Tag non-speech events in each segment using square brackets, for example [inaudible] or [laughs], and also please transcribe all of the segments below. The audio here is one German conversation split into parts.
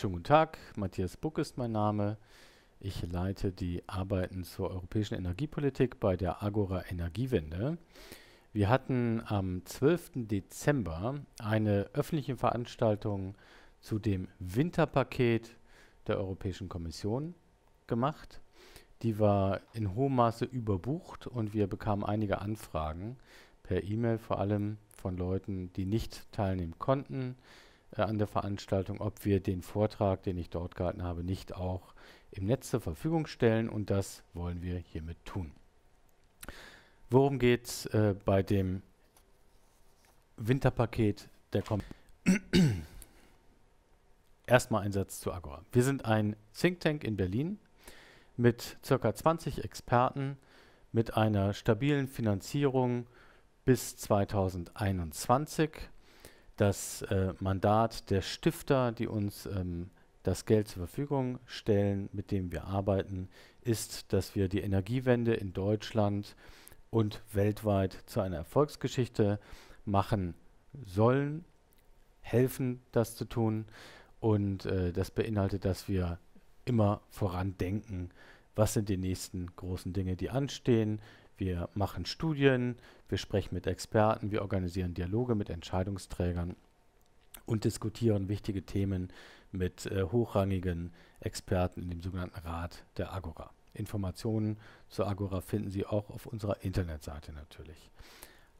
Schönen guten Tag, Matthias Buck ist mein Name. Ich leite die Arbeiten zur europäischen Energiepolitik bei der Agora Energiewende. Wir hatten am 12. Dezember eine öffentliche Veranstaltung zu dem Winterpaket der Europäischen Kommission gemacht. Die war in hohem Maße überbucht und wir bekamen einige Anfragen per E-Mail, vor allem von Leuten, die nicht teilnehmen konnten, äh, an der Veranstaltung, ob wir den Vortrag, den ich dort gehalten habe, nicht auch im Netz zur Verfügung stellen und das wollen wir hiermit tun. Worum geht es äh, bei dem Winterpaket der Kom [coughs] Erstmal ein Satz zu Agora. Wir sind ein Think Tank in Berlin mit ca. 20 Experten, mit einer stabilen Finanzierung bis 2021 das äh, Mandat der Stifter, die uns ähm, das Geld zur Verfügung stellen, mit dem wir arbeiten, ist, dass wir die Energiewende in Deutschland und weltweit zu einer Erfolgsgeschichte machen sollen, helfen, das zu tun. Und äh, das beinhaltet, dass wir immer voran denken, was sind die nächsten großen Dinge, die anstehen, wir machen Studien, wir sprechen mit Experten, wir organisieren Dialoge mit Entscheidungsträgern und diskutieren wichtige Themen mit äh, hochrangigen Experten in dem sogenannten Rat der Agora. Informationen zur Agora finden Sie auch auf unserer Internetseite natürlich.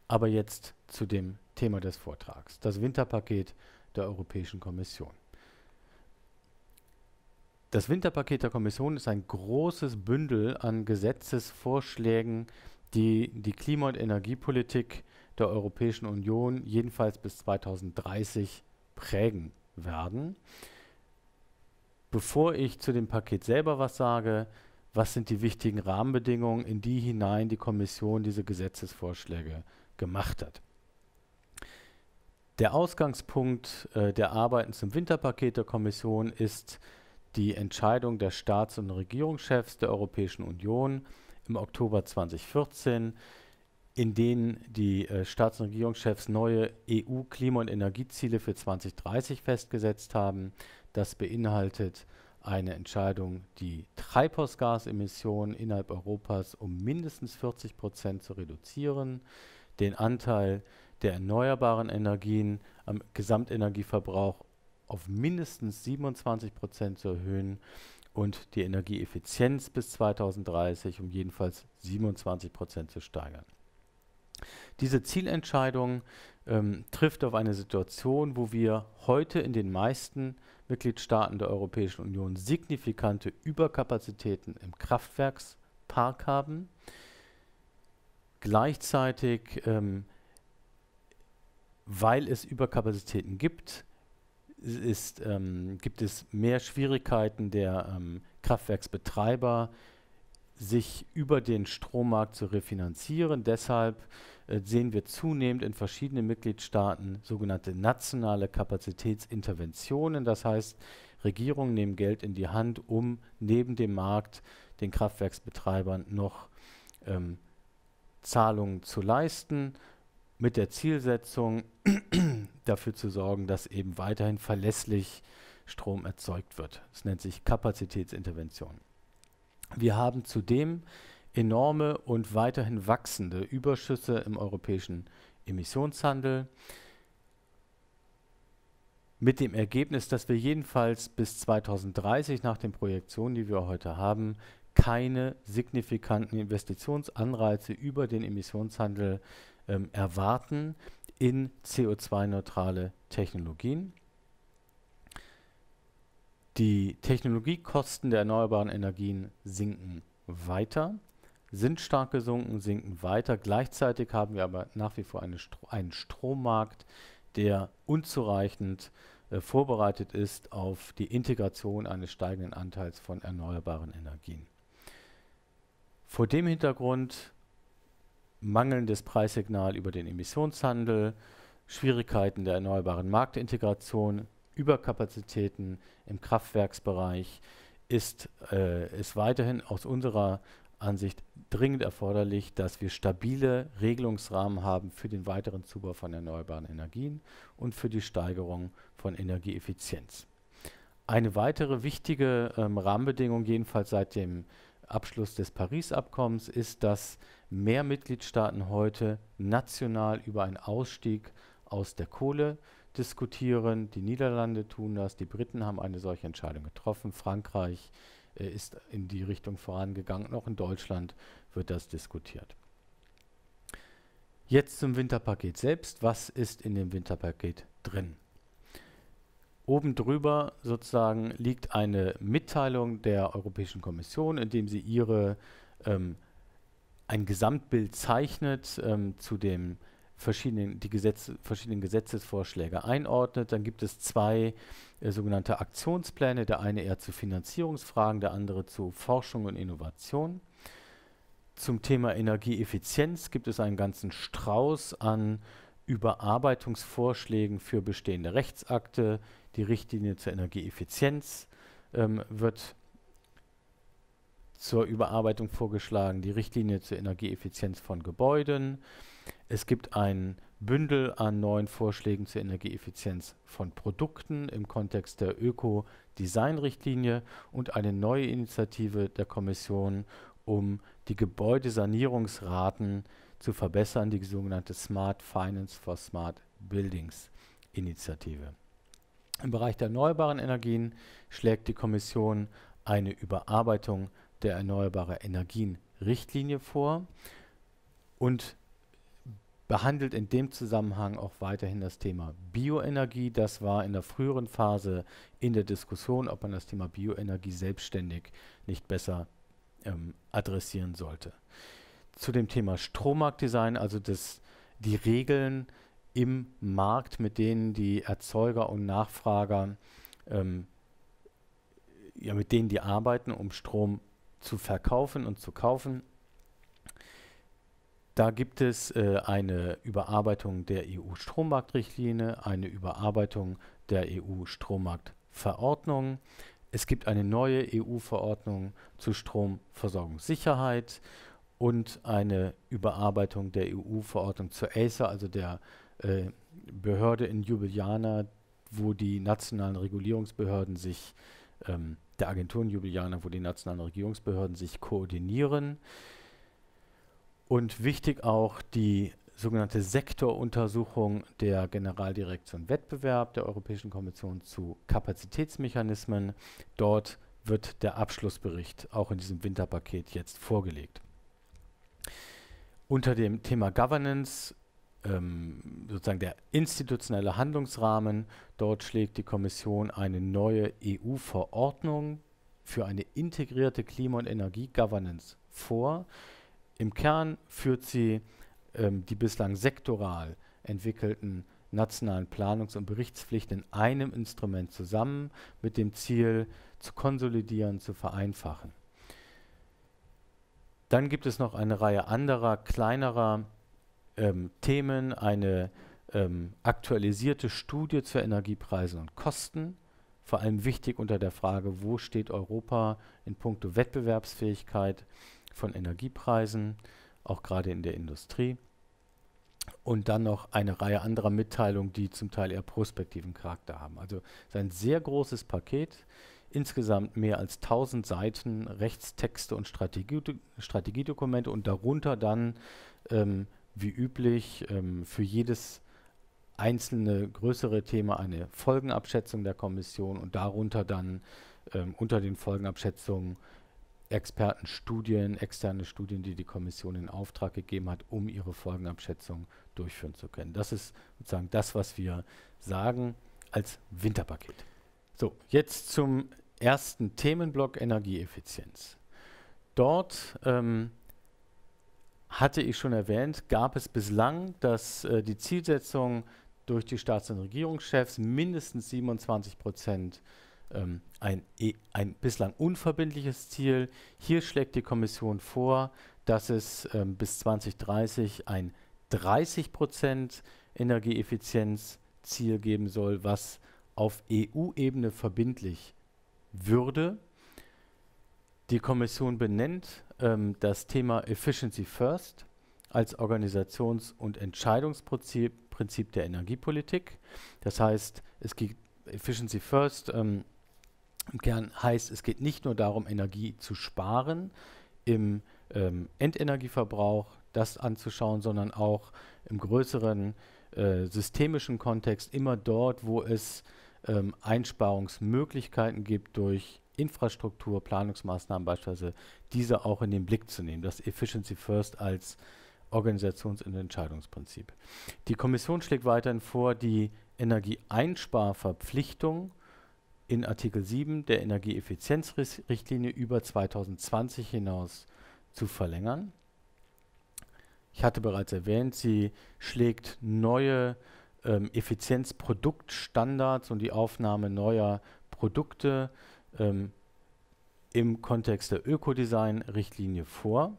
Aber jetzt zu dem Thema des Vortrags, das Winterpaket der Europäischen Kommission. Das Winterpaket der Kommission ist ein großes Bündel an Gesetzesvorschlägen, die die Klima- und Energiepolitik der Europäischen Union jedenfalls bis 2030 prägen werden. Bevor ich zu dem Paket selber was sage, was sind die wichtigen Rahmenbedingungen, in die hinein die Kommission diese Gesetzesvorschläge gemacht hat. Der Ausgangspunkt äh, der Arbeiten zum Winterpaket der Kommission ist, die Entscheidung der Staats- und Regierungschefs der Europäischen Union im Oktober 2014, in denen die äh, Staats- und Regierungschefs neue EU-Klima- und Energieziele für 2030 festgesetzt haben. Das beinhaltet eine Entscheidung, die Treibhausgasemissionen innerhalb Europas um mindestens 40 Prozent zu reduzieren, den Anteil der erneuerbaren Energien am Gesamtenergieverbrauch auf mindestens 27 Prozent zu erhöhen und die Energieeffizienz bis 2030 um jedenfalls 27 Prozent zu steigern. Diese Zielentscheidung ähm, trifft auf eine Situation, wo wir heute in den meisten Mitgliedstaaten der Europäischen Union signifikante Überkapazitäten im Kraftwerkspark haben, gleichzeitig ähm, weil es Überkapazitäten gibt, ist, ähm, gibt es mehr Schwierigkeiten der ähm, Kraftwerksbetreiber, sich über den Strommarkt zu refinanzieren. Deshalb äh, sehen wir zunehmend in verschiedenen Mitgliedstaaten sogenannte nationale Kapazitätsinterventionen. Das heißt, Regierungen nehmen Geld in die Hand, um neben dem Markt den Kraftwerksbetreibern noch ähm, Zahlungen zu leisten mit der Zielsetzung [clears throat] dafür zu sorgen, dass eben weiterhin verlässlich Strom erzeugt wird. Es nennt sich Kapazitätsintervention. Wir haben zudem enorme und weiterhin wachsende Überschüsse im europäischen Emissionshandel mit dem Ergebnis, dass wir jedenfalls bis 2030 nach den Projektionen, die wir heute haben, keine signifikanten Investitionsanreize über den Emissionshandel äh, ähm, erwarten in CO2-neutrale Technologien. Die Technologiekosten der erneuerbaren Energien sinken weiter, sind stark gesunken, sinken weiter. Gleichzeitig haben wir aber nach wie vor eine, einen Strommarkt, der unzureichend äh, vorbereitet ist auf die Integration eines steigenden Anteils von erneuerbaren Energien. Vor dem Hintergrund mangelndes Preissignal über den Emissionshandel, Schwierigkeiten der erneuerbaren Marktintegration, Überkapazitäten im Kraftwerksbereich ist es äh, weiterhin aus unserer Ansicht dringend erforderlich, dass wir stabile Regelungsrahmen haben für den weiteren Zubau von erneuerbaren Energien und für die Steigerung von Energieeffizienz. Eine weitere wichtige ähm, Rahmenbedingung, jedenfalls seit dem Abschluss des Paris-Abkommens ist, dass mehr Mitgliedstaaten heute national über einen Ausstieg aus der Kohle diskutieren. Die Niederlande tun das, die Briten haben eine solche Entscheidung getroffen, Frankreich äh, ist in die Richtung vorangegangen, auch in Deutschland wird das diskutiert. Jetzt zum Winterpaket selbst. Was ist in dem Winterpaket drin? Oben drüber sozusagen liegt eine Mitteilung der Europäischen Kommission, in dem sie ihre ähm, ein Gesamtbild zeichnet ähm, zu dem verschiedenen, die Gesetz, verschiedenen Gesetzesvorschläge einordnet. Dann gibt es zwei äh, sogenannte Aktionspläne, der eine eher zu Finanzierungsfragen, der andere zu Forschung und Innovation. Zum Thema Energieeffizienz gibt es einen ganzen Strauß an Überarbeitungsvorschlägen für bestehende Rechtsakte, die Richtlinie zur Energieeffizienz ähm, wird zur Überarbeitung vorgeschlagen, die Richtlinie zur Energieeffizienz von Gebäuden. Es gibt ein Bündel an neuen Vorschlägen zur Energieeffizienz von Produkten im Kontext der Öko-Design-Richtlinie und eine neue Initiative der Kommission, um die Gebäudesanierungsraten zu verbessern, die sogenannte Smart Finance for Smart Buildings Initiative. Im Bereich der erneuerbaren Energien schlägt die Kommission eine Überarbeitung der Erneuerbare Energien Richtlinie vor und behandelt in dem Zusammenhang auch weiterhin das Thema Bioenergie. Das war in der früheren Phase in der Diskussion, ob man das Thema Bioenergie selbstständig nicht besser ähm, adressieren sollte. Zu dem Thema Strommarktdesign, also das, die Regeln, im Markt, mit denen die Erzeuger und Nachfrager, ähm, ja, mit denen die arbeiten, um Strom zu verkaufen und zu kaufen. Da gibt es äh, eine Überarbeitung der EU-Strommarktrichtlinie, eine Überarbeitung der EU-Strommarktverordnung. Es gibt eine neue EU-Verordnung zur Stromversorgungssicherheit und eine Überarbeitung der EU-Verordnung zur ACER, also der äh, Behörde in Ljubljana, wo die nationalen Regulierungsbehörden sich, ähm, der Agentur in Ljubljana, wo die nationalen Regierungsbehörden sich koordinieren. Und wichtig auch die sogenannte Sektoruntersuchung der Generaldirektion Wettbewerb der Europäischen Kommission zu Kapazitätsmechanismen. Dort wird der Abschlussbericht auch in diesem Winterpaket jetzt vorgelegt. Unter dem Thema Governance ähm, sozusagen der institutionelle Handlungsrahmen. Dort schlägt die Kommission eine neue EU-Verordnung für eine integrierte Klima- und Energie-Governance vor. Im Kern führt sie ähm, die bislang sektoral entwickelten nationalen Planungs- und Berichtspflichten in einem Instrument zusammen mit dem Ziel, zu konsolidieren, zu vereinfachen. Dann gibt es noch eine Reihe anderer kleinerer ähm, Themen eine ähm, aktualisierte Studie zu Energiepreisen und Kosten, vor allem wichtig unter der Frage, wo steht Europa in puncto Wettbewerbsfähigkeit von Energiepreisen, auch gerade in der Industrie. Und dann noch eine Reihe anderer Mitteilungen, die zum Teil eher prospektiven Charakter haben. Also ein sehr großes Paket, insgesamt mehr als 1000 Seiten Rechtstexte und Strategie, Strategiedokumente und darunter dann ähm, wie üblich ähm, für jedes einzelne größere Thema eine Folgenabschätzung der Kommission und darunter dann ähm, unter den Folgenabschätzungen Expertenstudien, externe Studien, die die Kommission in Auftrag gegeben hat, um ihre Folgenabschätzung durchführen zu können. Das ist sozusagen das, was wir sagen als Winterpaket. So, jetzt zum ersten Themenblock Energieeffizienz. Dort ähm, hatte ich schon erwähnt, gab es bislang, dass äh, die Zielsetzung durch die Staats- und Regierungschefs mindestens 27 Prozent ähm, ein, e, ein bislang unverbindliches Ziel. Hier schlägt die Kommission vor, dass es ähm, bis 2030 ein 30 Prozent Energieeffizienzziel geben soll, was auf EU-Ebene verbindlich würde. Die Kommission benennt ähm, das Thema Efficiency First als Organisations- und Entscheidungsprinzip Prinzip der Energiepolitik. Das heißt, es geht Efficiency First ähm, im Kern heißt, es geht nicht nur darum, Energie zu sparen im ähm, Endenergieverbrauch, das anzuschauen, sondern auch im größeren äh, systemischen Kontext, immer dort, wo es ähm, Einsparungsmöglichkeiten gibt durch Infrastrukturplanungsmaßnahmen beispielsweise, diese auch in den Blick zu nehmen. Das Efficiency First als Organisations- und Entscheidungsprinzip. Die Kommission schlägt weiterhin vor, die Energieeinsparverpflichtung in Artikel 7 der Energieeffizienzrichtlinie über 2020 hinaus zu verlängern. Ich hatte bereits erwähnt, sie schlägt neue ähm, Effizienzproduktstandards und die Aufnahme neuer Produkte ähm, im Kontext der Ökodesign-Richtlinie vor.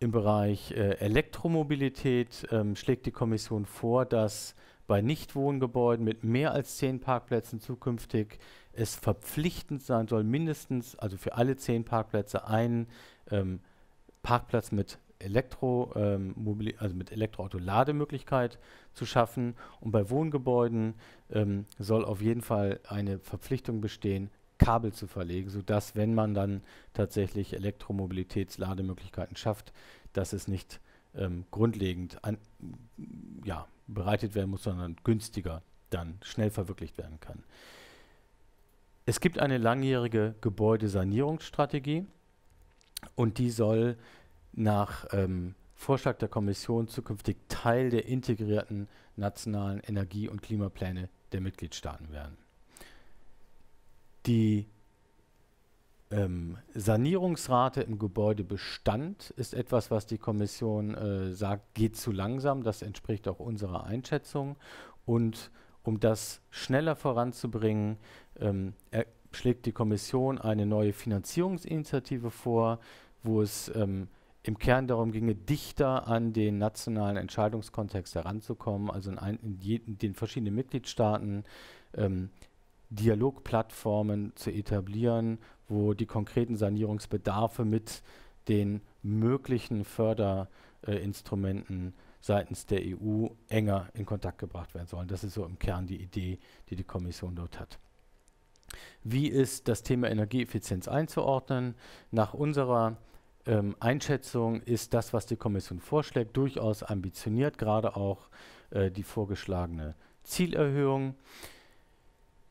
Im Bereich äh, Elektromobilität ähm, schlägt die Kommission vor, dass bei Nichtwohngebäuden mit mehr als zehn Parkplätzen zukünftig es verpflichtend sein soll, mindestens, also für alle zehn Parkplätze, einen ähm, Parkplatz mit Elektro, ähm, also mit Elektroauto Lademöglichkeit zu schaffen. Und bei Wohngebäuden ähm, soll auf jeden Fall eine Verpflichtung bestehen, Kabel zu verlegen, sodass, wenn man dann tatsächlich Elektromobilitätslademöglichkeiten schafft, dass es nicht ähm, grundlegend an, ja, bereitet werden muss, sondern günstiger dann schnell verwirklicht werden kann. Es gibt eine langjährige Gebäudesanierungsstrategie und die soll nach ähm, Vorschlag der Kommission zukünftig Teil der integrierten nationalen Energie- und Klimapläne der Mitgliedstaaten werden. Die ähm, Sanierungsrate im Gebäudebestand ist etwas, was die Kommission äh, sagt, geht zu langsam. Das entspricht auch unserer Einschätzung. Und um das schneller voranzubringen, ähm, schlägt die Kommission eine neue Finanzierungsinitiative vor, wo es ähm, im Kern darum ginge, dichter an den nationalen Entscheidungskontext heranzukommen, also in, ein, in, je, in den verschiedenen Mitgliedstaaten ähm, Dialogplattformen zu etablieren, wo die konkreten Sanierungsbedarfe mit den möglichen Förderinstrumenten äh, seitens der EU enger in Kontakt gebracht werden sollen. Das ist so im Kern die Idee, die die Kommission dort hat. Wie ist das Thema Energieeffizienz einzuordnen? Nach unserer ähm, Einschätzung ist das, was die Kommission vorschlägt, durchaus ambitioniert, gerade auch äh, die vorgeschlagene Zielerhöhung.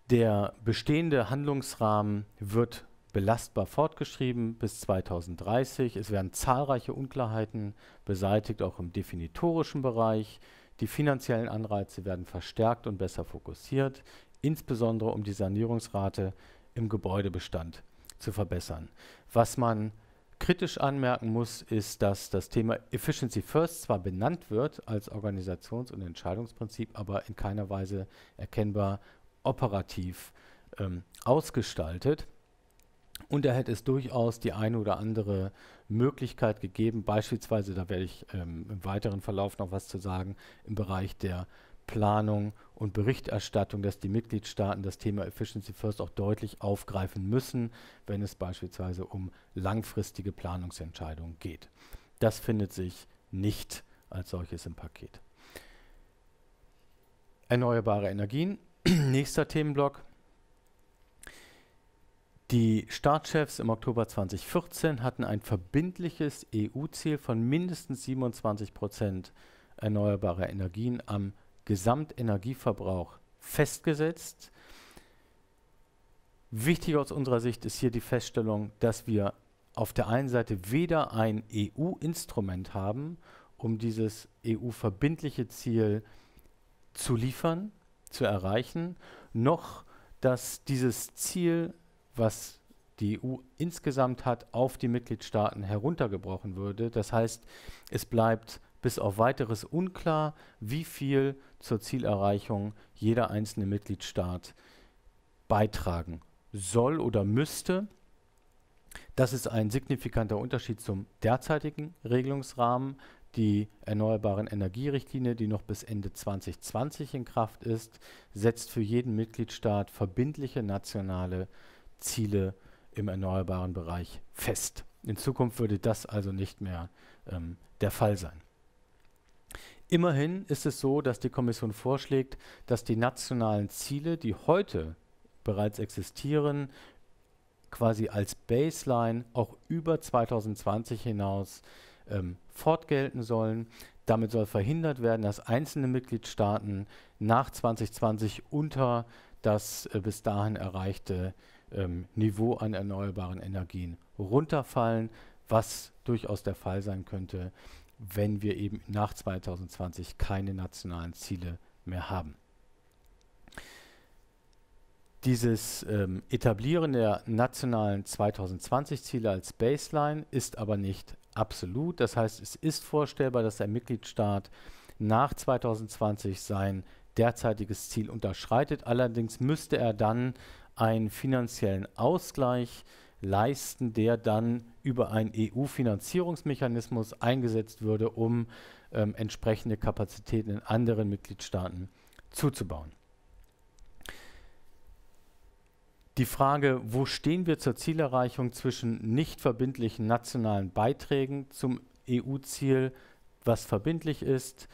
Der bestehende Handlungsrahmen wird belastbar fortgeschrieben bis 2030. Es werden zahlreiche Unklarheiten beseitigt, auch im definitorischen Bereich. Die finanziellen Anreize werden verstärkt und besser fokussiert, insbesondere um die Sanierungsrate im Gebäudebestand zu verbessern. Was man kritisch anmerken muss, ist, dass das Thema Efficiency First zwar benannt wird als Organisations- und Entscheidungsprinzip, aber in keiner Weise erkennbar operativ ähm, ausgestaltet. Und da hätte es durchaus die eine oder andere Möglichkeit gegeben, beispielsweise, da werde ich ähm, im weiteren Verlauf noch was zu sagen, im Bereich der Planung und Berichterstattung, dass die Mitgliedstaaten das Thema Efficiency First auch deutlich aufgreifen müssen, wenn es beispielsweise um langfristige Planungsentscheidungen geht. Das findet sich nicht als solches im Paket. Erneuerbare Energien, [clears throat] nächster Themenblock. Die Staatschefs im Oktober 2014 hatten ein verbindliches EU-Ziel von mindestens 27 Prozent erneuerbarer Energien am Gesamtenergieverbrauch festgesetzt. Wichtig aus unserer Sicht ist hier die Feststellung, dass wir auf der einen Seite weder ein EU-Instrument haben, um dieses EU-verbindliche Ziel zu liefern, zu erreichen, noch dass dieses Ziel, was die EU insgesamt hat, auf die Mitgliedstaaten heruntergebrochen würde. Das heißt, es bleibt bis auf weiteres unklar, wie viel zur Zielerreichung jeder einzelne Mitgliedstaat beitragen soll oder müsste. Das ist ein signifikanter Unterschied zum derzeitigen Regelungsrahmen, die Erneuerbaren Energierichtlinie, die noch bis Ende 2020 in Kraft ist, setzt für jeden Mitgliedstaat verbindliche nationale Ziele im erneuerbaren Bereich fest. In Zukunft würde das also nicht mehr ähm, der Fall sein. Immerhin ist es so, dass die Kommission vorschlägt, dass die nationalen Ziele, die heute bereits existieren, quasi als Baseline auch über 2020 hinaus ähm, fortgelten sollen. Damit soll verhindert werden, dass einzelne Mitgliedstaaten nach 2020 unter das äh, bis dahin erreichte ähm, Niveau an erneuerbaren Energien runterfallen, was durchaus der Fall sein könnte, wenn wir eben nach 2020 keine nationalen Ziele mehr haben. Dieses ähm, Etablieren der nationalen 2020-Ziele als Baseline ist aber nicht absolut. Das heißt, es ist vorstellbar, dass der Mitgliedstaat nach 2020 sein derzeitiges Ziel unterschreitet. Allerdings müsste er dann einen finanziellen Ausgleich äh, leisten, der dann über einen EU-Finanzierungsmechanismus eingesetzt würde, um ähm, entsprechende Kapazitäten in anderen Mitgliedstaaten zuzubauen. Die Frage, wo stehen wir zur Zielerreichung zwischen nicht verbindlichen nationalen Beiträgen zum EU-Ziel, was verbindlich ist,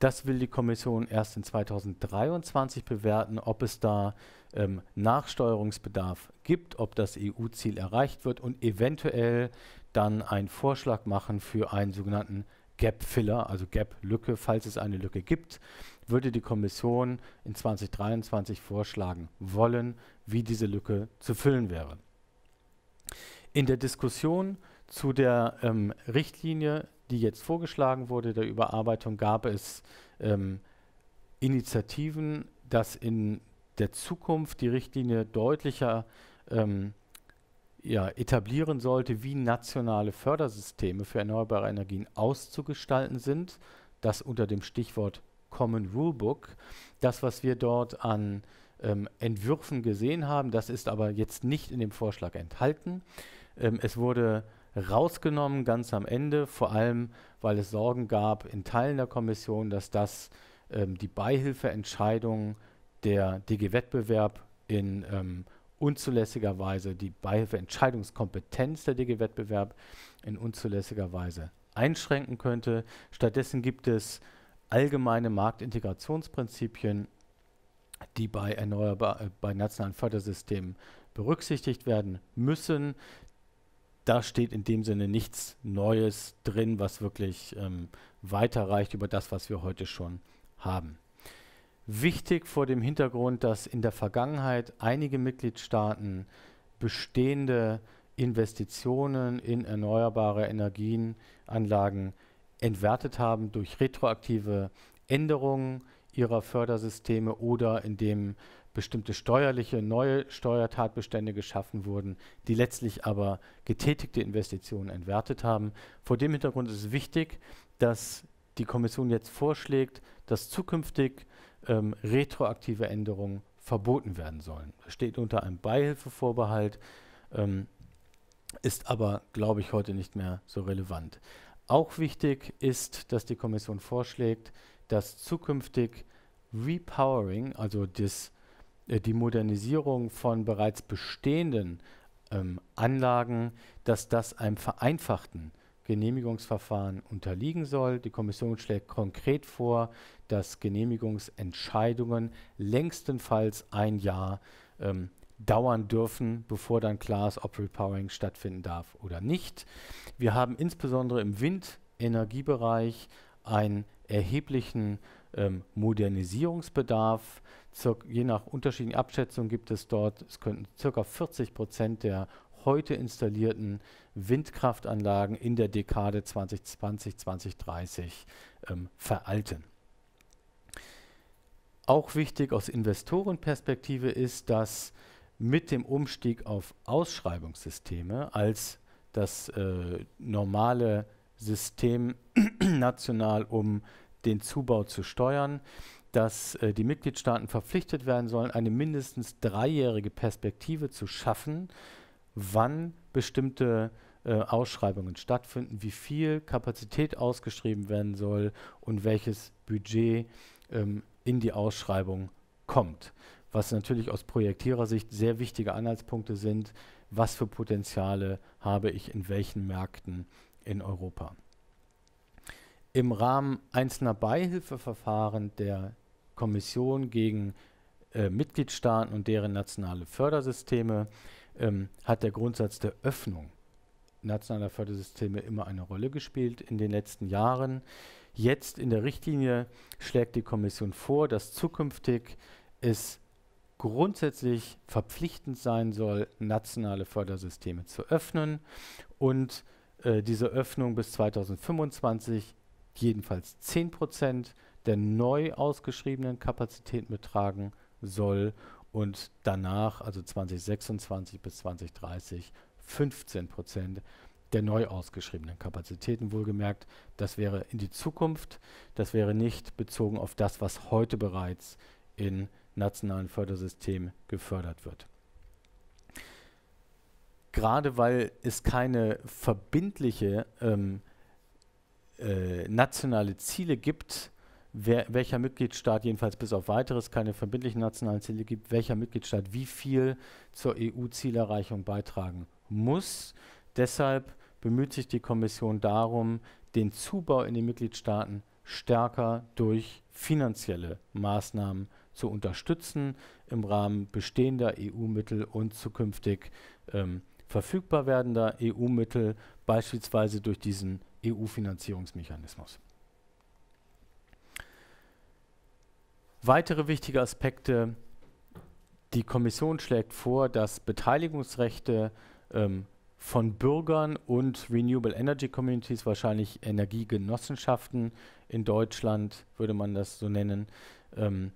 das will die Kommission erst in 2023 bewerten, ob es da ähm, Nachsteuerungsbedarf gibt, ob das EU-Ziel erreicht wird und eventuell dann einen Vorschlag machen für einen sogenannten Gap-Filler, also Gap-Lücke, falls es eine Lücke gibt, würde die Kommission in 2023 vorschlagen wollen, wie diese Lücke zu füllen wäre. In der Diskussion zu der ähm, Richtlinie, die jetzt vorgeschlagen wurde, der Überarbeitung, gab es ähm, Initiativen, dass in der Zukunft die Richtlinie deutlicher ähm, ja, etablieren sollte, wie nationale Fördersysteme für erneuerbare Energien auszugestalten sind. Das unter dem Stichwort Common Rulebook. Das, was wir dort an ähm, Entwürfen gesehen haben, das ist aber jetzt nicht in dem Vorschlag enthalten. Ähm, es wurde rausgenommen ganz am Ende, vor allem weil es Sorgen gab in Teilen der Kommission, dass das ähm, die Beihilfeentscheidung der DG-Wettbewerb in ähm, unzulässiger Weise die Beihilfeentscheidungskompetenz der DG Wettbewerb in unzulässiger Weise einschränken könnte. Stattdessen gibt es allgemeine Marktintegrationsprinzipien, die bei, erneuerbar, äh, bei nationalen Fördersystemen berücksichtigt werden müssen. Da steht in dem Sinne nichts Neues drin, was wirklich ähm, weiterreicht über das, was wir heute schon haben. Wichtig vor dem Hintergrund, dass in der Vergangenheit einige Mitgliedstaaten bestehende Investitionen in erneuerbare Energienanlagen entwertet haben durch retroaktive Änderungen ihrer Fördersysteme oder indem bestimmte steuerliche neue Steuertatbestände geschaffen wurden, die letztlich aber getätigte Investitionen entwertet haben. Vor dem Hintergrund ist es wichtig, dass die Kommission jetzt vorschlägt, dass zukünftig ähm, retroaktive Änderungen verboten werden sollen. Steht unter einem Beihilfevorbehalt, ähm, ist aber, glaube ich, heute nicht mehr so relevant. Auch wichtig ist, dass die Kommission vorschlägt, dass zukünftig Repowering, also das, äh, die Modernisierung von bereits bestehenden ähm, Anlagen, dass das einem vereinfachten Genehmigungsverfahren unterliegen soll. Die Kommission schlägt konkret vor, dass Genehmigungsentscheidungen längstenfalls ein Jahr ähm, dauern dürfen, bevor dann klar ist, ob Repowering stattfinden darf oder nicht. Wir haben insbesondere im Windenergiebereich einen erheblichen ähm, Modernisierungsbedarf. Zirk, je nach unterschiedlichen Abschätzungen gibt es dort, es könnten ca. 40 Prozent der heute installierten Windkraftanlagen in der Dekade 2020, 2030 ähm, veralten. Auch wichtig aus Investorenperspektive ist, dass mit dem Umstieg auf Ausschreibungssysteme als das äh, normale System [clears throat] national, um den Zubau zu steuern, dass äh, die Mitgliedstaaten verpflichtet werden sollen, eine mindestens dreijährige Perspektive zu schaffen, wann bestimmte äh, Ausschreibungen stattfinden, wie viel Kapazität ausgeschrieben werden soll und welches Budget ähm, in die Ausschreibung kommt. Was natürlich aus Projektierersicht sehr wichtige Anhaltspunkte sind, was für Potenziale habe ich in welchen Märkten in Europa. Im Rahmen einzelner Beihilfeverfahren der Kommission gegen äh, Mitgliedstaaten und deren nationale Fördersysteme ähm, hat der Grundsatz der Öffnung nationaler Fördersysteme immer eine Rolle gespielt in den letzten Jahren. Jetzt in der Richtlinie schlägt die Kommission vor, dass zukünftig es grundsätzlich verpflichtend sein soll, nationale Fördersysteme zu öffnen und äh, diese Öffnung bis 2025 jedenfalls 10 Prozent der neu ausgeschriebenen Kapazitäten betragen soll und danach, also 2026 bis 2030, 15 Prozent der neu ausgeschriebenen Kapazitäten wohlgemerkt. Das wäre in die Zukunft, das wäre nicht bezogen auf das, was heute bereits in nationalen Fördersystemen gefördert wird. Gerade weil es keine verbindliche ähm, äh, nationale Ziele gibt, wer, welcher Mitgliedstaat jedenfalls bis auf weiteres keine verbindlichen nationalen Ziele gibt, welcher Mitgliedstaat wie viel zur EU-Zielerreichung beitragen muss. Deshalb bemüht sich die Kommission darum, den Zubau in den Mitgliedstaaten stärker durch finanzielle Maßnahmen zu unterstützen im Rahmen bestehender EU-Mittel und zukünftig ähm, verfügbar werdender EU-Mittel, beispielsweise durch diesen EU-Finanzierungsmechanismus. Weitere wichtige Aspekte. Die Kommission schlägt vor, dass Beteiligungsrechte ähm, von Bürgern und Renewable Energy Communities, wahrscheinlich Energiegenossenschaften in Deutschland, würde man das so nennen, ähm,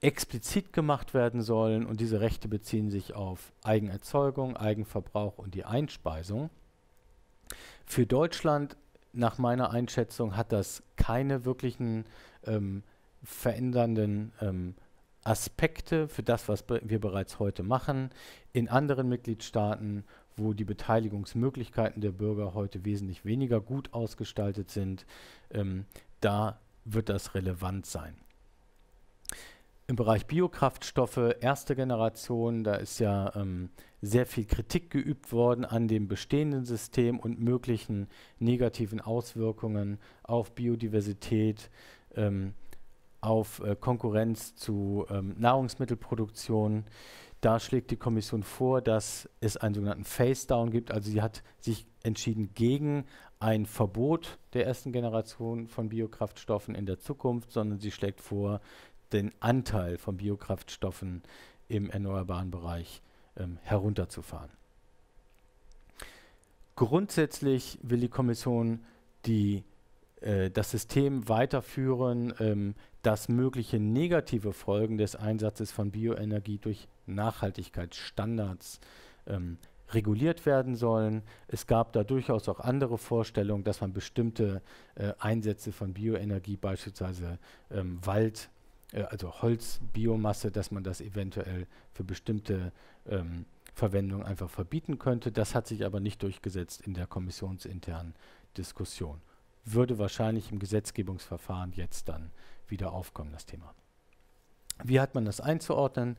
explizit gemacht werden sollen. Und diese Rechte beziehen sich auf Eigenerzeugung, Eigenverbrauch und die Einspeisung. Für Deutschland, nach meiner Einschätzung, hat das keine wirklichen ähm, verändernden ähm, Aspekte für das, was wir bereits heute machen, in anderen Mitgliedstaaten, wo die Beteiligungsmöglichkeiten der Bürger heute wesentlich weniger gut ausgestaltet sind, ähm, da wird das relevant sein. Im Bereich Biokraftstoffe, erste Generation, da ist ja ähm, sehr viel Kritik geübt worden an dem bestehenden System und möglichen negativen Auswirkungen auf Biodiversität. Ähm, auf äh, Konkurrenz zu ähm, Nahrungsmittelproduktion. Da schlägt die Kommission vor, dass es einen sogenannten Face-Down gibt. Also sie hat sich entschieden gegen ein Verbot der ersten Generation von Biokraftstoffen in der Zukunft, sondern sie schlägt vor, den Anteil von Biokraftstoffen im erneuerbaren Bereich ähm, herunterzufahren. Grundsätzlich will die Kommission die, äh, das System weiterführen, ähm, dass mögliche negative Folgen des Einsatzes von Bioenergie durch Nachhaltigkeitsstandards ähm, reguliert werden sollen. Es gab da durchaus auch andere Vorstellungen, dass man bestimmte äh, Einsätze von Bioenergie, beispielsweise ähm, Wald, äh, also Holzbiomasse, dass man das eventuell für bestimmte ähm, Verwendung einfach verbieten könnte. Das hat sich aber nicht durchgesetzt in der kommissionsinternen Diskussion. Würde wahrscheinlich im Gesetzgebungsverfahren jetzt dann wieder aufkommen, das Thema. Wie hat man das einzuordnen?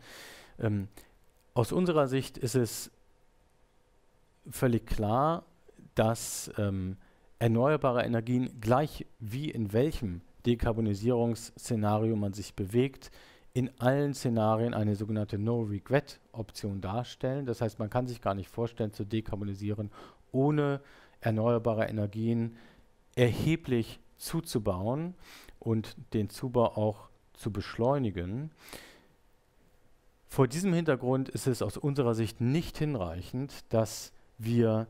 Ähm, aus unserer Sicht ist es völlig klar, dass ähm, erneuerbare Energien gleich wie in welchem Dekarbonisierungsszenario man sich bewegt, in allen Szenarien eine sogenannte No-Regret-Option darstellen. Das heißt, man kann sich gar nicht vorstellen, zu dekarbonisieren, ohne erneuerbare Energien erheblich zuzubauen und den Zubau auch zu beschleunigen. Vor diesem Hintergrund ist es aus unserer Sicht nicht hinreichend, dass wir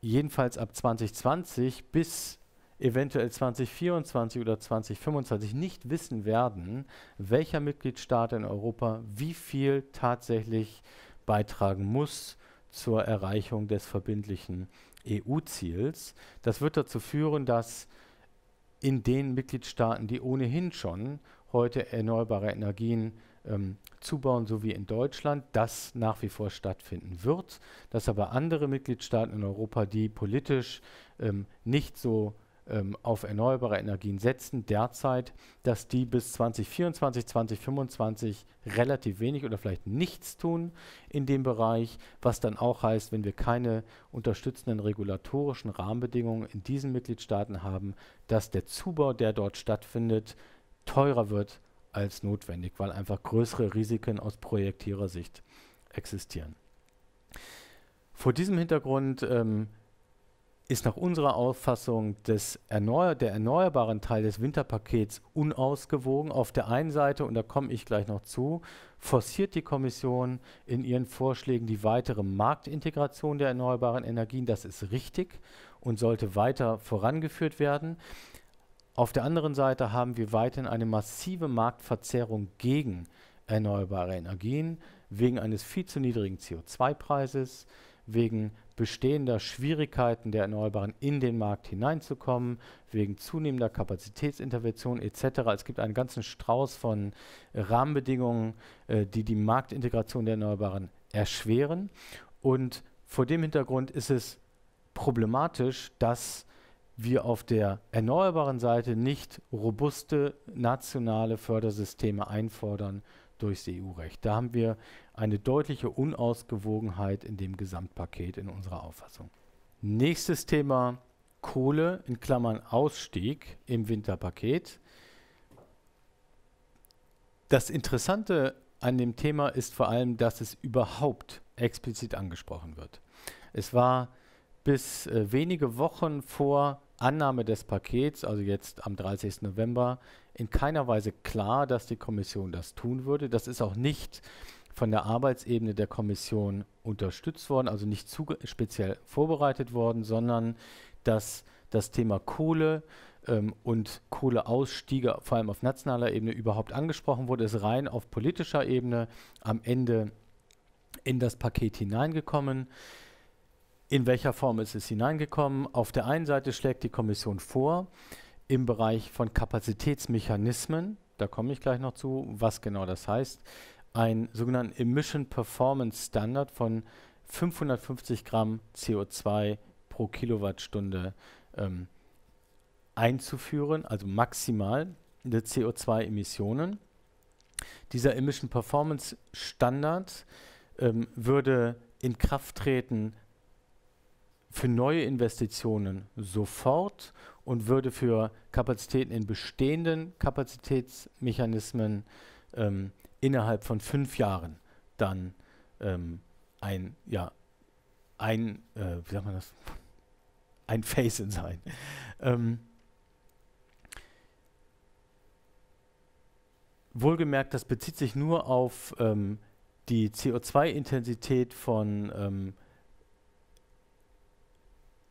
jedenfalls ab 2020 bis eventuell 2024 oder 2025 nicht wissen werden, welcher Mitgliedstaat in Europa wie viel tatsächlich beitragen muss zur Erreichung des verbindlichen EU-Ziels. Das wird dazu führen, dass in den Mitgliedstaaten, die ohnehin schon heute erneuerbare Energien ähm, zubauen, so wie in Deutschland, das nach wie vor stattfinden wird, dass aber andere Mitgliedstaaten in Europa, die politisch ähm, nicht so ähm, auf erneuerbare Energien setzen, derzeit, dass die bis 2024, 2025 relativ wenig oder vielleicht nichts tun in dem Bereich, was dann auch heißt, wenn wir keine unterstützenden regulatorischen Rahmenbedingungen in diesen Mitgliedstaaten haben, dass der Zubau, der dort stattfindet, teurer wird als notwendig, weil einfach größere Risiken aus projektierer Sicht existieren. Vor diesem Hintergrund ähm, ist nach unserer Auffassung des Erneuer der erneuerbaren Teil des Winterpakets unausgewogen. Auf der einen Seite, und da komme ich gleich noch zu, forciert die Kommission in ihren Vorschlägen die weitere Marktintegration der erneuerbaren Energien. Das ist richtig und sollte weiter vorangeführt werden. Auf der anderen Seite haben wir weiterhin eine massive Marktverzerrung gegen erneuerbare Energien wegen eines viel zu niedrigen CO2-Preises, wegen bestehender Schwierigkeiten der Erneuerbaren in den Markt hineinzukommen, wegen zunehmender Kapazitätsintervention etc. Es gibt einen ganzen Strauß von äh, Rahmenbedingungen, äh, die die Marktintegration der Erneuerbaren erschweren. Und vor dem Hintergrund ist es problematisch, dass wir auf der erneuerbaren Seite nicht robuste nationale Fördersysteme einfordern durchs EU-Recht. Da haben wir eine deutliche Unausgewogenheit in dem Gesamtpaket in unserer Auffassung. Nächstes Thema Kohle in Klammern Ausstieg im Winterpaket. Das Interessante an dem Thema ist vor allem, dass es überhaupt explizit angesprochen wird. Es war bis äh, wenige Wochen vor Annahme des Pakets, also jetzt am 30. November, in keiner Weise klar, dass die Kommission das tun würde. Das ist auch nicht von der Arbeitsebene der Kommission unterstützt worden, also nicht zu speziell vorbereitet worden, sondern dass das Thema Kohle ähm, und Kohleausstiege vor allem auf nationaler Ebene überhaupt angesprochen wurde, ist rein auf politischer Ebene am Ende in das Paket hineingekommen. In welcher Form ist es hineingekommen? Auf der einen Seite schlägt die Kommission vor, im Bereich von Kapazitätsmechanismen, da komme ich gleich noch zu, was genau das heißt, einen sogenannten Emission Performance Standard von 550 Gramm CO2 pro Kilowattstunde ähm, einzuführen, also maximal der CO2-Emissionen. Dieser Emission Performance Standard ähm, würde in Kraft treten für neue Investitionen sofort und würde für Kapazitäten in bestehenden Kapazitätsmechanismen ähm, innerhalb von fünf Jahren dann ähm, ein, ja, ein, äh, wie sagt man das? [laughs] Ein Face-In sein. ähm, wohlgemerkt, das bezieht sich nur auf ähm, die CO2-Intensität von ähm,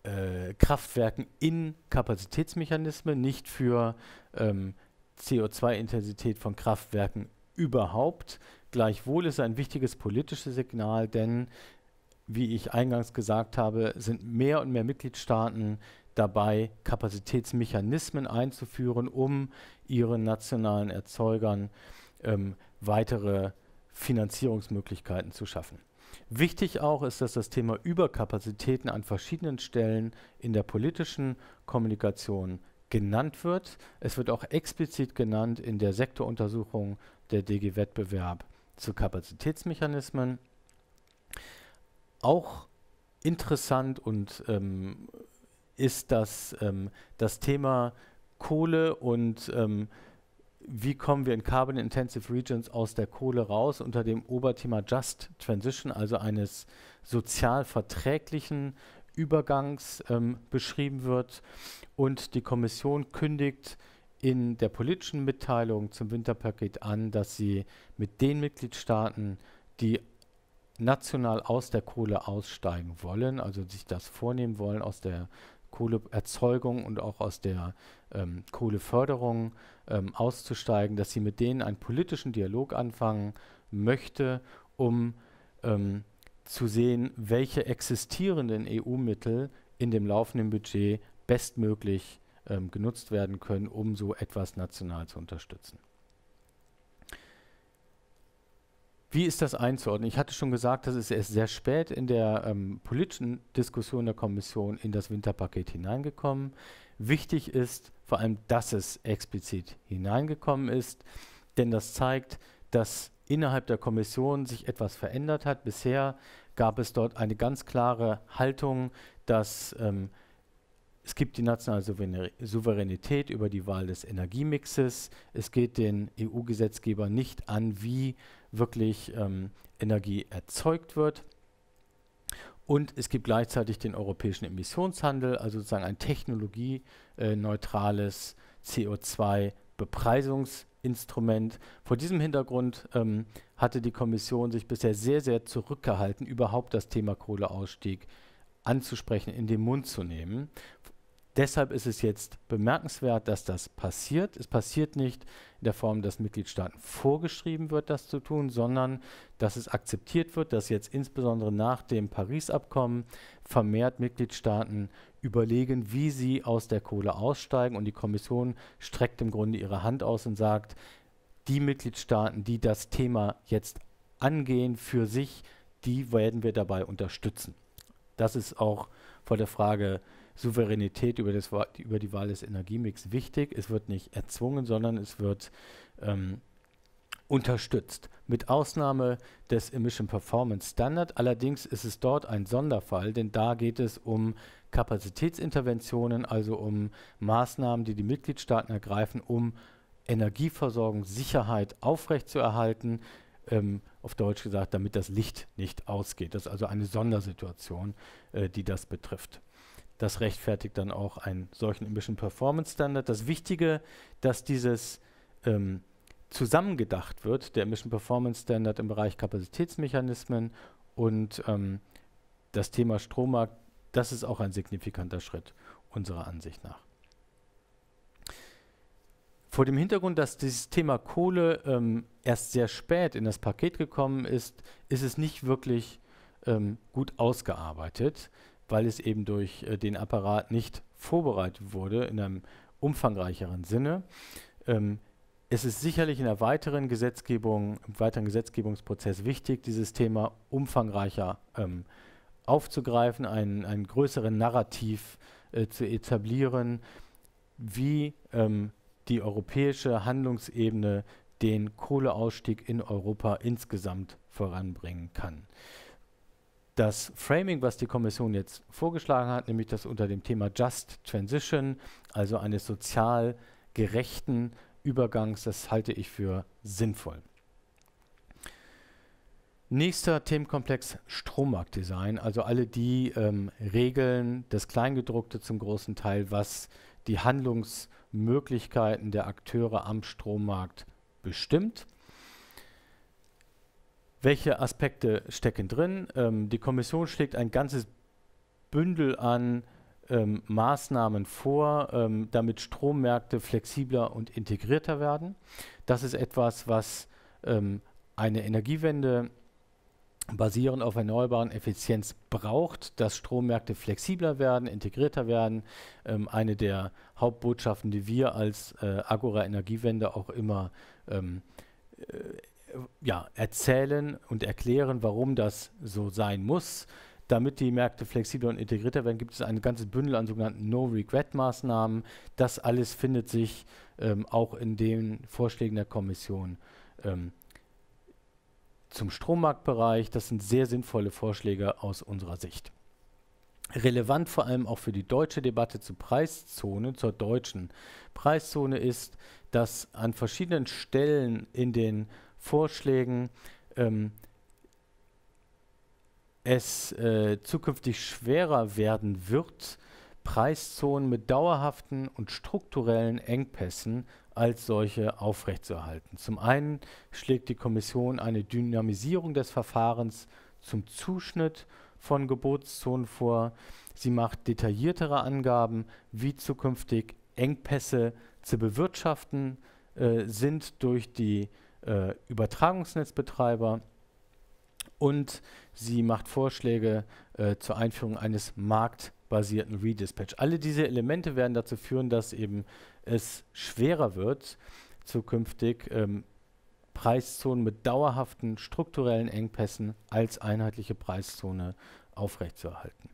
äh, Kraftwerken in Kapazitätsmechanismen, nicht für ähm, CO2-Intensität von Kraftwerken überhaupt. Gleichwohl ist es ein wichtiges politisches Signal, denn wie ich eingangs gesagt habe, sind mehr und mehr Mitgliedstaaten dabei, Kapazitätsmechanismen einzuführen, um ihren nationalen Erzeugern ähm, weitere Finanzierungsmöglichkeiten zu schaffen. Wichtig auch ist, dass das Thema Überkapazitäten an verschiedenen Stellen in der politischen Kommunikation genannt wird. Es wird auch explizit genannt in der Sektoruntersuchung der DG-Wettbewerb zu Kapazitätsmechanismen. Auch interessant und ähm, ist das, ähm, das Thema Kohle und ähm, wie kommen wir in Carbon Intensive Regions aus der Kohle raus unter dem Oberthema Just Transition, also eines sozial verträglichen Übergangs ähm, beschrieben wird. Und die Kommission kündigt in der politischen Mitteilung zum Winterpaket an, dass sie mit den Mitgliedstaaten, die national aus der Kohle aussteigen wollen, also sich das vornehmen wollen aus der Kohleerzeugung und auch aus der ähm, Kohleförderung ähm, auszusteigen, dass sie mit denen einen politischen Dialog anfangen möchte, um ähm, zu sehen, welche existierenden EU-Mittel in dem laufenden Budget bestmöglich ähm, genutzt werden können, um so etwas national zu unterstützen. Wie ist das einzuordnen? Ich hatte schon gesagt, dass es erst sehr spät in der ähm, politischen Diskussion der Kommission in das Winterpaket hineingekommen. Wichtig ist vor allem, dass es explizit hineingekommen ist, denn das zeigt, dass innerhalb der Kommission sich etwas verändert hat. Bisher gab es dort eine ganz klare Haltung, dass ähm, es gibt die nationale Souveränität über die Wahl des Energiemixes. Es geht den EU-Gesetzgeber nicht an, wie wirklich ähm, Energie erzeugt wird. Und es gibt gleichzeitig den europäischen Emissionshandel, also sozusagen ein technologieneutrales CO2-Bepreisungsinstrument. Vor diesem Hintergrund ähm, hatte die Kommission sich bisher sehr, sehr zurückgehalten, überhaupt das Thema Kohleausstieg anzusprechen, in den Mund zu nehmen. Deshalb ist es jetzt bemerkenswert, dass das passiert. Es passiert nicht in der Form, dass Mitgliedstaaten vorgeschrieben wird, das zu tun, sondern dass es akzeptiert wird, dass jetzt insbesondere nach dem Paris-Abkommen vermehrt Mitgliedstaaten überlegen, wie sie aus der Kohle aussteigen. Und die Kommission streckt im Grunde ihre Hand aus und sagt, die Mitgliedstaaten, die das Thema jetzt angehen für sich, die werden wir dabei unterstützen. Das ist auch vor der Frage, Souveränität über, das, über die Wahl des Energiemix wichtig. Es wird nicht erzwungen, sondern es wird ähm, unterstützt. Mit Ausnahme des Emission Performance Standard. Allerdings ist es dort ein Sonderfall, denn da geht es um Kapazitätsinterventionen, also um Maßnahmen, die die Mitgliedstaaten ergreifen, um Energieversorgung, Sicherheit aufrechtzuerhalten. Ähm, auf Deutsch gesagt, damit das Licht nicht ausgeht. Das ist also eine Sondersituation, äh, die das betrifft das rechtfertigt dann auch einen solchen Emission Performance Standard. Das Wichtige, dass dieses ähm, zusammengedacht wird, der Emission Performance Standard im Bereich Kapazitätsmechanismen und ähm, das Thema Strommarkt, das ist auch ein signifikanter Schritt unserer Ansicht nach. Vor dem Hintergrund, dass dieses Thema Kohle ähm, erst sehr spät in das Paket gekommen ist, ist es nicht wirklich ähm, gut ausgearbeitet weil es eben durch äh, den Apparat nicht vorbereitet wurde in einem umfangreicheren Sinne. Ähm, es ist sicherlich in der weiteren Gesetzgebung, im weiteren Gesetzgebungsprozess wichtig, dieses Thema umfangreicher ähm, aufzugreifen, einen, einen größeren Narrativ äh, zu etablieren, wie ähm, die europäische Handlungsebene den Kohleausstieg in Europa insgesamt voranbringen kann das Framing, was die Kommission jetzt vorgeschlagen hat, nämlich das unter dem Thema Just Transition, also eines sozial gerechten Übergangs, das halte ich für sinnvoll. Nächster Themenkomplex Strommarktdesign, also alle die ähm, Regeln, das Kleingedruckte zum großen Teil, was die Handlungsmöglichkeiten der Akteure am Strommarkt bestimmt welche Aspekte stecken drin. Ähm, die Kommission schlägt ein ganzes Bündel an ähm, Maßnahmen vor, ähm, damit Strommärkte flexibler und integrierter werden. Das ist etwas, was ähm, eine Energiewende basierend auf erneuerbaren Effizienz braucht, dass Strommärkte flexibler werden, integrierter werden. Ähm, eine der Hauptbotschaften, die wir als äh, Agora Energiewende auch immer ähm, äh, ja, erzählen und erklären, warum das so sein muss. Damit die Märkte flexibler und integrierter werden, gibt es ein ganzes Bündel an sogenannten No-Regret-Maßnahmen. Das alles findet sich ähm, auch in den Vorschlägen der Kommission ähm, zum Strommarktbereich. Das sind sehr sinnvolle Vorschläge aus unserer Sicht. Relevant vor allem auch für die deutsche Debatte zur Preiszone, zur deutschen Preiszone ist, dass an verschiedenen Stellen in den Vorschlägen ähm, es äh, zukünftig schwerer werden wird, Preiszonen mit dauerhaften und strukturellen Engpässen als solche aufrechtzuerhalten. Zum einen schlägt die Kommission eine Dynamisierung des Verfahrens zum Zuschnitt von Gebotszonen vor. Sie macht detailliertere Angaben, wie zukünftig Engpässe zu bewirtschaften äh, sind durch die äh, Übertragungsnetzbetreiber und sie macht Vorschläge äh, zur Einführung eines marktbasierten Redispatch. Alle diese Elemente werden dazu führen, dass eben es schwerer wird, zukünftig ähm, Preiszonen mit dauerhaften strukturellen Engpässen als einheitliche Preiszone aufrechtzuerhalten.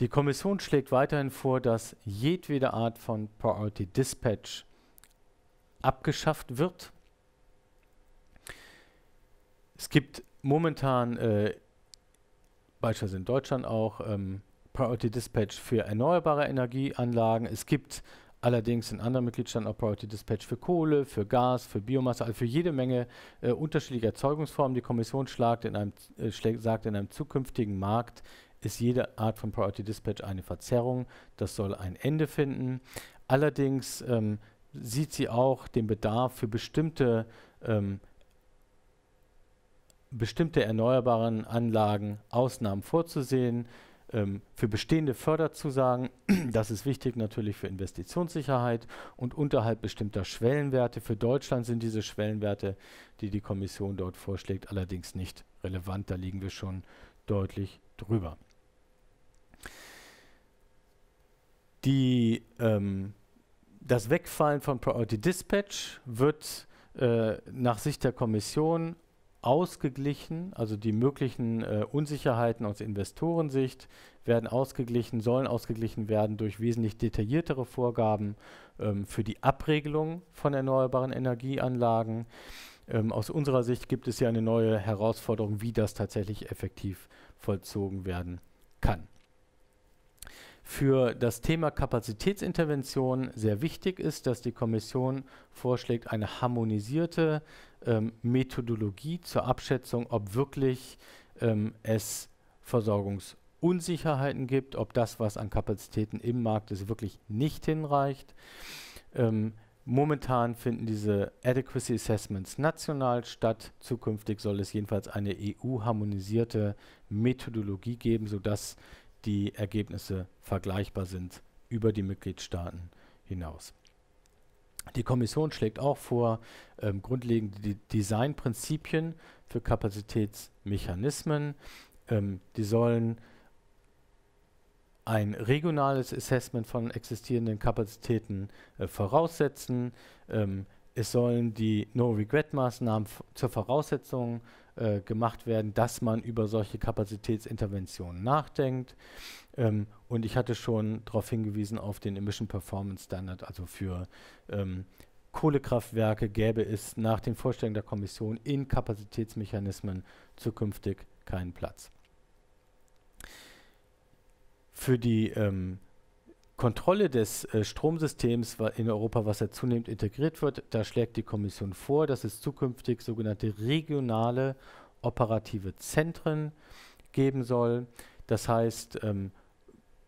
Die Kommission schlägt weiterhin vor, dass jedwede Art von Priority Dispatch abgeschafft wird es gibt momentan äh, beispielsweise in Deutschland auch ähm, Priority Dispatch für erneuerbare Energieanlagen. Es gibt allerdings in anderen Mitgliedstaaten auch Priority Dispatch für Kohle, für Gas, für Biomasse, also für jede Menge äh, unterschiedlicher Erzeugungsformen. Die Kommission in einem, äh, sagt, in einem zukünftigen Markt ist jede Art von Priority Dispatch eine Verzerrung. Das soll ein Ende finden. Allerdings ähm, sieht sie auch den Bedarf für bestimmte ähm, bestimmte erneuerbaren Anlagen Ausnahmen vorzusehen, ähm, für bestehende Förderzusagen, [clears throat] das ist wichtig natürlich für Investitionssicherheit und unterhalb bestimmter Schwellenwerte. Für Deutschland sind diese Schwellenwerte, die die Kommission dort vorschlägt, allerdings nicht relevant, da liegen wir schon deutlich drüber. Die, ähm, das Wegfallen von Priority Dispatch wird äh, nach Sicht der Kommission ausgeglichen, also die möglichen äh, Unsicherheiten aus Investorensicht werden ausgeglichen, sollen ausgeglichen werden durch wesentlich detailliertere Vorgaben ähm, für die Abregelung von erneuerbaren Energieanlagen. Ähm, aus unserer Sicht gibt es ja eine neue Herausforderung, wie das tatsächlich effektiv vollzogen werden kann. Für das Thema Kapazitätsintervention sehr wichtig ist, dass die Kommission vorschlägt, eine harmonisierte äh, ähm, Methodologie zur Abschätzung, ob wirklich ähm, es Versorgungsunsicherheiten gibt, ob das, was an Kapazitäten im Markt ist, wirklich nicht hinreicht. Ähm, momentan finden diese Adequacy Assessments national statt. Zukünftig soll es jedenfalls eine EU-harmonisierte Methodologie geben, sodass die Ergebnisse vergleichbar sind über die Mitgliedstaaten hinaus. Die Kommission schlägt auch vor, ähm, grundlegende De Designprinzipien für Kapazitätsmechanismen. Ähm, die sollen ein regionales Assessment von existierenden Kapazitäten äh, voraussetzen. Ähm, es sollen die No-Regret-Maßnahmen zur Voraussetzung äh, gemacht werden, dass man über solche Kapazitätsinterventionen nachdenkt. Ähm, und ich hatte schon darauf hingewiesen, auf den Emission Performance Standard, also für ähm, Kohlekraftwerke gäbe es nach den Vorstellungen der Kommission in Kapazitätsmechanismen zukünftig keinen Platz. Für die ähm, Kontrolle des äh, Stromsystems in Europa, was ja zunehmend integriert wird, da schlägt die Kommission vor, dass es zukünftig sogenannte regionale operative Zentren geben soll. Das heißt, ähm,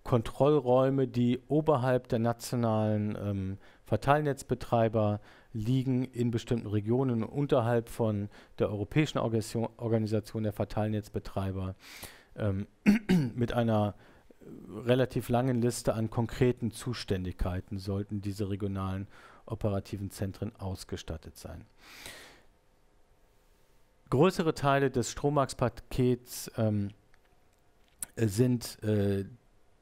Kontrollräume, die oberhalb der nationalen ähm, Verteilnetzbetreiber liegen in bestimmten Regionen unterhalb von der Europäischen Organisation, Organisation der Verteilnetzbetreiber ähm, [clears throat] mit einer relativ langen Liste an konkreten Zuständigkeiten sollten diese regionalen operativen Zentren ausgestattet sein. Größere Teile des Strommarktpakets ähm, sind äh,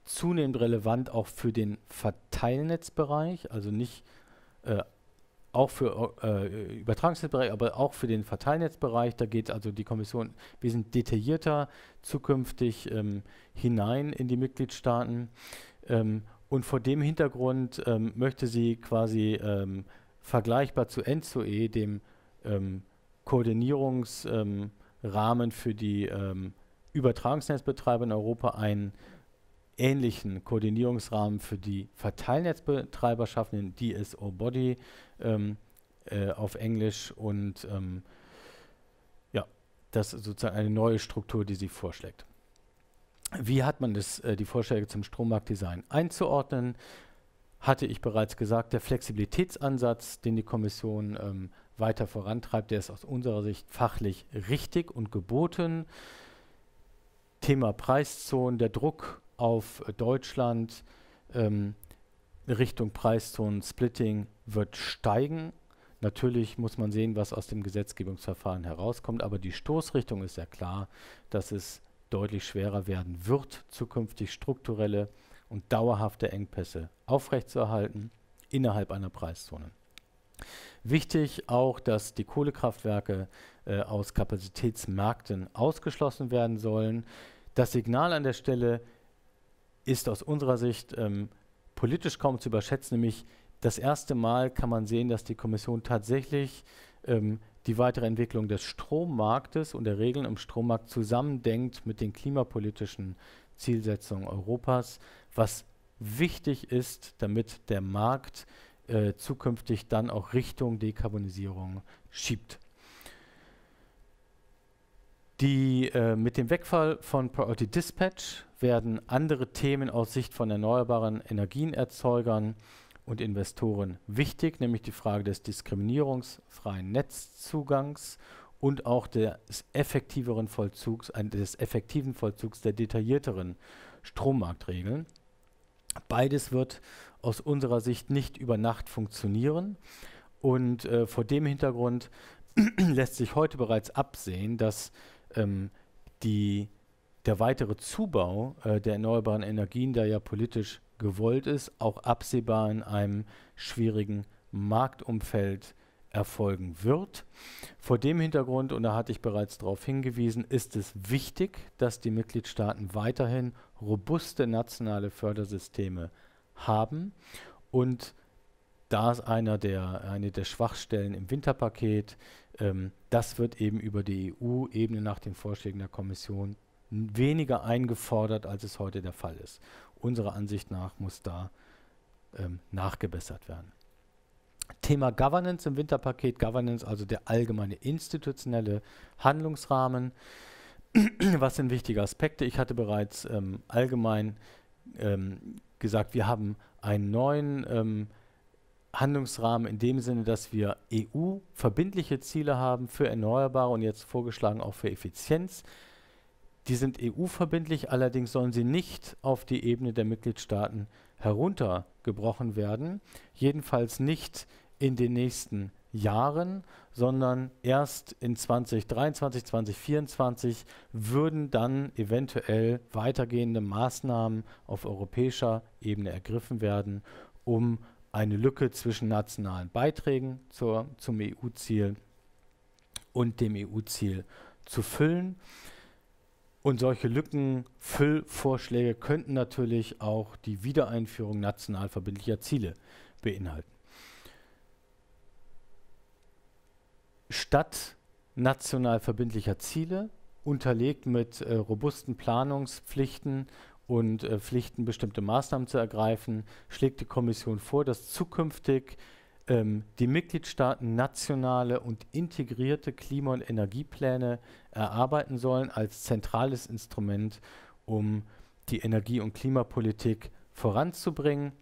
zunehmend relevant auch für den Verteilnetzbereich, also nicht äh, auch für äh, Übertragungsnetzbereich, aber auch für den Verteilnetzbereich. Da geht also die Kommission wesentlich detaillierter zukünftig ähm, hinein in die Mitgliedstaaten. Ähm, und vor dem Hintergrund ähm, möchte sie quasi ähm, vergleichbar zu ENZOE, dem ähm, Koordinierungsrahmen für die ähm, Übertragungsnetzbetreiber in Europa, einen ähnlichen Koordinierungsrahmen für die Verteilnetzbetreiber schaffen, den DSO Body ähm, äh, auf Englisch und ähm, ja, das ist sozusagen eine neue Struktur, die sie vorschlägt. Wie hat man das, äh, die Vorschläge zum Strommarktdesign einzuordnen? Hatte ich bereits gesagt, der Flexibilitätsansatz, den die Kommission ähm, weiter vorantreibt, der ist aus unserer Sicht fachlich richtig und geboten. Thema Preiszonen, der Druck auf Deutschland ähm, Richtung Preiston Splitting wird steigen. Natürlich muss man sehen, was aus dem Gesetzgebungsverfahren herauskommt, aber die Stoßrichtung ist ja klar, dass es deutlich schwerer werden wird, zukünftig strukturelle und dauerhafte Engpässe aufrechtzuerhalten innerhalb einer Preiszone. Wichtig auch, dass die Kohlekraftwerke äh, aus Kapazitätsmärkten ausgeschlossen werden sollen. Das Signal an der Stelle ist aus unserer Sicht ähm, politisch kaum zu überschätzen, nämlich das erste Mal kann man sehen, dass die Kommission tatsächlich ähm, die weitere Entwicklung des Strommarktes und der Regeln im Strommarkt zusammendenkt mit den klimapolitischen Zielsetzungen Europas, was wichtig ist, damit der Markt äh, zukünftig dann auch Richtung Dekarbonisierung schiebt. Die, äh, mit dem Wegfall von Priority Dispatch werden andere Themen aus Sicht von erneuerbaren Energienerzeugern und Investoren wichtig, nämlich die Frage des diskriminierungsfreien Netzzugangs und auch des effektiveren Vollzugs, des effektiven Vollzugs der detaillierteren Strommarktregeln. Beides wird aus unserer Sicht nicht über Nacht funktionieren. Und äh, vor dem Hintergrund [clears throat] lässt sich heute bereits absehen, dass ähm, die der weitere Zubau äh, der erneuerbaren Energien, der ja politisch gewollt ist, auch absehbar in einem schwierigen Marktumfeld erfolgen wird. Vor dem Hintergrund, und da hatte ich bereits darauf hingewiesen, ist es wichtig, dass die Mitgliedstaaten weiterhin robuste nationale Fördersysteme haben. Und da ist einer der, eine der Schwachstellen im Winterpaket. Ähm, das wird eben über die EU-Ebene nach den Vorschlägen der Kommission weniger eingefordert, als es heute der Fall ist. Unserer Ansicht nach muss da ähm, nachgebessert werden. Thema Governance im Winterpaket. Governance, also der allgemeine institutionelle Handlungsrahmen. [clears throat] Was sind wichtige Aspekte? Ich hatte bereits ähm, allgemein ähm, gesagt, wir haben einen neuen ähm, Handlungsrahmen in dem Sinne, dass wir EU verbindliche Ziele haben für Erneuerbare und jetzt vorgeschlagen auch für Effizienz. Die sind EU-verbindlich, allerdings sollen sie nicht auf die Ebene der Mitgliedstaaten heruntergebrochen werden, jedenfalls nicht in den nächsten Jahren, sondern erst in 2023, 2024 würden dann eventuell weitergehende Maßnahmen auf europäischer Ebene ergriffen werden, um eine Lücke zwischen nationalen Beiträgen zur, zum EU-Ziel und dem EU-Ziel zu füllen. Und solche Lückenfüllvorschläge könnten natürlich auch die Wiedereinführung national verbindlicher Ziele beinhalten. Statt national verbindlicher Ziele, unterlegt mit äh, robusten Planungspflichten und äh, Pflichten, bestimmte Maßnahmen zu ergreifen, schlägt die Kommission vor, dass zukünftig ähm, die Mitgliedstaaten nationale und integrierte Klima- und Energiepläne erarbeiten sollen als zentrales Instrument, um die Energie- und Klimapolitik voranzubringen.